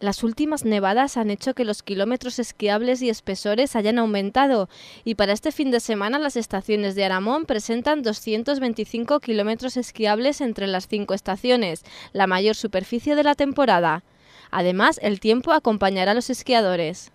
Las últimas nevadas han hecho que los kilómetros esquiables y espesores hayan aumentado y para este fin de semana las estaciones de Aramón presentan 225 kilómetros esquiables entre las cinco estaciones, la mayor superficie de la temporada. Además, el tiempo acompañará a los esquiadores.